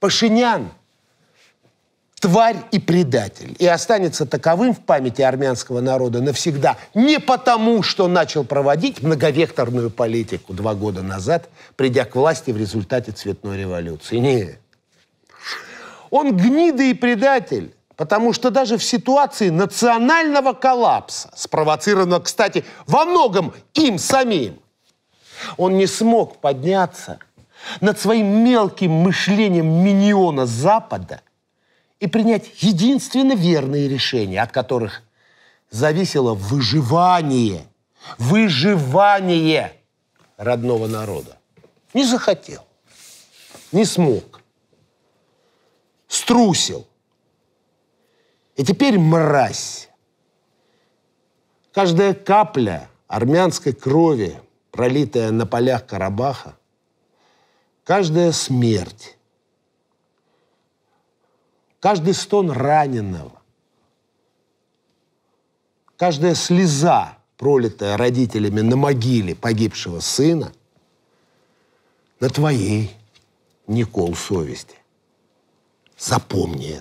Пашинян – тварь и предатель. И останется таковым в памяти армянского народа навсегда. Не потому, что начал проводить многовекторную политику два года назад, придя к власти в результате цветной революции. не Он гнида и предатель, потому что даже в ситуации национального коллапса, спровоцированного, кстати, во многом им самим, он не смог подняться над своим мелким мышлением миньона Запада и принять единственно верные решения, от которых зависело выживание, выживание родного народа. Не захотел, не смог, струсил. И теперь мразь. Каждая капля армянской крови, пролитая на полях Карабаха, каждая смерть, каждый стон раненого, каждая слеза, пролитая родителями на могиле погибшего сына, на твоей, Никол, совести. Запомни это.